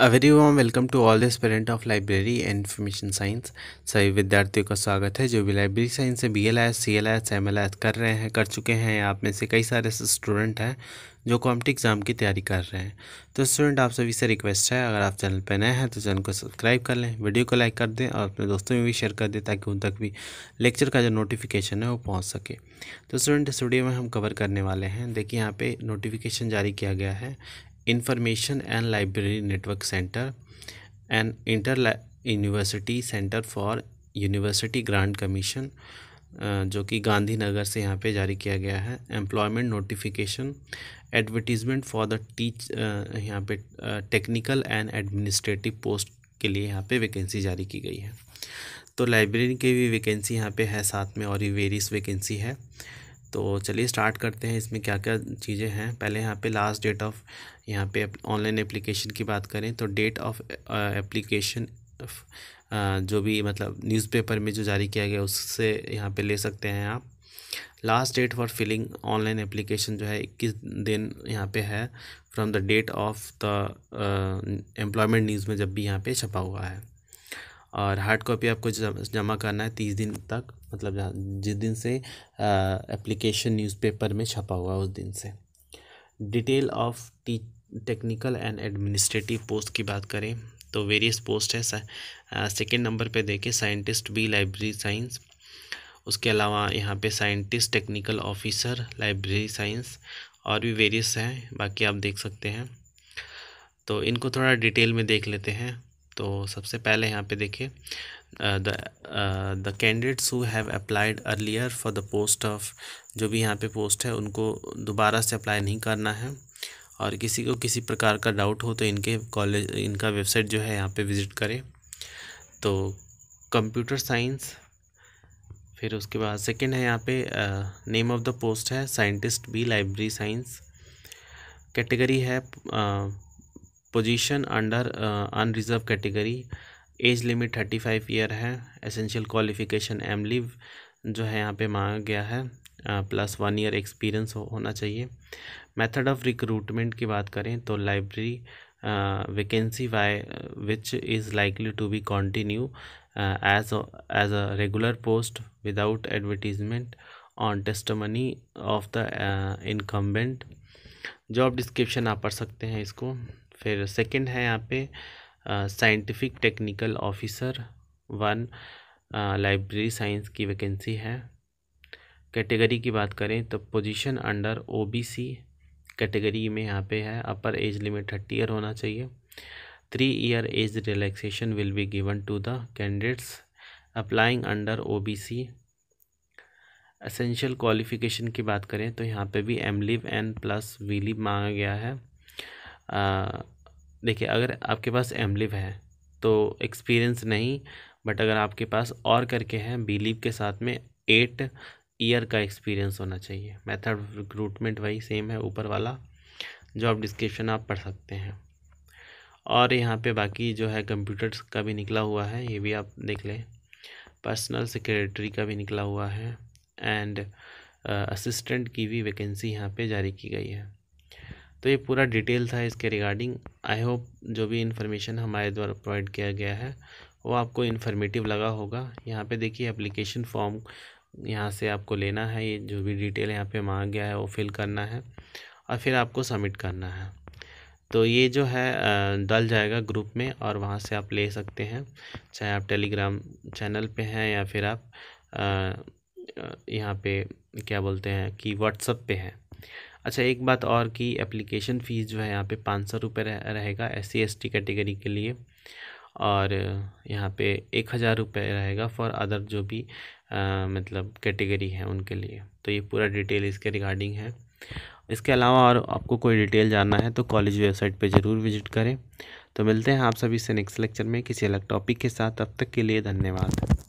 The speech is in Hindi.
a very warm welcome to all the aspirant of library and information science सभी विद्यार्थियों का स्वागत है जो भी लाइब्रेरी साइंस से B L S C L S M L S कर रहे हैं कर चुके हैं आप में से कई सारे ऐसे स्टूडेंट हैं जो कॉम्पिटिव एग्ज़ाम की तैयारी कर रहे हैं तो स्टूडेंट आप सभी से रिक्वेस्ट है अगर आप चैनल पर नए हैं तो चैनल को सब्सक्राइब कर लें वीडियो को लाइक कर दें और अपने दोस्तों में भी शेयर कर दें ताकि उन तक भी लेक्चर का जो नोटिफिकेशन है वो पहुँच सके तो स्टूडेंट इस वीडियो में हम कवर करने वाले हैं देखिए यहाँ पे नोटिफिकेशन जारी किया गया है information and library network centre and inter university centre for university grant commission जो कि गांधीनगर से यहाँ पे जारी किया गया है employment notification advertisement for the teach यहाँ पे टेक्निकल एंड एडमिनिस्ट्रेटिव पोस्ट के लिए यहाँ पे वैकेंसी जारी की गई है तो लाइब्रेरी की भी वैकेंसी यहाँ पे है साथ में और ये वेरियस वैकेंसी है तो चलिए स्टार्ट करते हैं इसमें क्या क्या चीज़ें हैं पहले यहाँ पे लास्ट डेट ऑफ यहाँ पे ऑनलाइन एप्लीकेशन की बात करें तो डेट ऑफ एप्लीकेशन जो भी मतलब न्यूज़पेपर में जो जारी किया गया उससे यहाँ पे ले सकते हैं आप last date for filling online application जो है इक्कीस दिन यहाँ पे है from the date of the employment news में जब भी यहाँ पे छपा हुआ है और हार्ड कॉपी आपको जमा करना है तीस दिन तक मतलब जिस दिन से एप्लीकेशन न्यूज़पेपर में छपा हुआ उस दिन से detail of T technical and administrative post की बात करें तो वेरियस पोस्ट है सेकेंड नंबर पे देखें साइंटिस्ट बी लाइब्रेरी साइंस उसके अलावा यहाँ पे scientist technical officer library science और भी वेरियस हैं बाकी आप देख सकते हैं तो इनको थोड़ा डिटेल में देख लेते हैं तो सबसे पहले यहाँ पे देखिए the candidates who have applied earlier for the post of जो भी यहाँ पे पोस्ट है उनको दोबारा से अप्लाई नहीं करना है और किसी को किसी प्रकार का डाउट हो तो इनके कॉलेज इनका वेबसाइट जो है यहाँ पे विज़िट करें तो कंप्यूटर साइंस फिर उसके बाद सेकंड है यहाँ पे नेम ऑफ़ द पोस्ट है scientist B library science category है uh, position under unreserve category age limit thirty five year है एसेंशियल क्वालिफिकेशन एम लिव जो है यहाँ पे मांगा गया है प्लस वन ईयर एक्सपीरियंस होना चाहिए मेथड ऑफ रिक्रूटमेंट की बात करें तो library vacancy why which is likely to be continue as as a regular post without advertisement on testimony of the incumbent job description आप पढ़ सकते हैं इसको फिर सेकंड है यहाँ पे scientific technical officer one library science की वैकेंसी है कैटेगरी की बात करें तो पोजीशन अंडर ओबीसी कैटेगरी में यहाँ पे है upper age limit thirty year होना चाहिए three year age relaxation will be given to the candidates applying under O essential qualification की बात करें तो यहाँ पे भी M Lib N plus V Lib मांगा गया है देखिए अगर आपके पास एमलिव है तो एक्सपीरियंस नहीं बट अगर आपके पास और करके हैं बिलीव के साथ में एट ईयर का एक्सपीरियंस होना चाहिए मेथड रिक्रूटमेंट वही सेम है ऊपर वाला जो आप डिस्क्रिप्शन आप पढ़ सकते हैं और यहाँ पे बाकी जो है कंप्यूटर्स का भी निकला हुआ है ये भी आप देख लें पर्सनल सेक्रेटरी का भी निकला हुआ है एंड असिस्टेंट की भी वैकेंसी यहाँ पे जारी की गई है तो ये पूरा डिटेल था इसके रिगार्डिंग आई होप जो भी इन्फॉर्मेशन हमारे द्वारा प्रोवाइड किया गया है वो आपको इन्फॉर्मेटिव लगा होगा यहाँ पे देखिए एप्लीकेशन फॉर्म यहाँ से आपको लेना है ये जो भी डिटेल यहाँ पे मांग गया है वो फिल करना है और फिर आपको सबमिट करना है तो ये जो है डल जाएगा ग्रुप में और वहाँ से आप ले सकते हैं चाहे आप टेलीग्राम चैनल पर हैं या फिर आप यहाँ पर क्या बोलते हैं कि व्हाट्सअप पर हैं अच्छा एक बात और कि एप्लीकेशन फ़ीस जो है यहाँ पे पाँच सौ रुपये रहेगा S C S T category के लिए और यहाँ पे एक हज़ार रुपये रहेगा फॉर अदर जो भी आ, मतलब कैटेगरी है उनके लिए तो ये पूरा डिटेल इसके रिगार्डिंग है इसके अलावा और आपको कोई डिटेल जानना है तो कॉलेज वेबसाइट पे ज़रूर विजिट करें तो मिलते हैं आप सभी से नेक्स्ट लेक्चर में किसी अलग टॉपिक के साथ तब तक के लिए धन्यवाद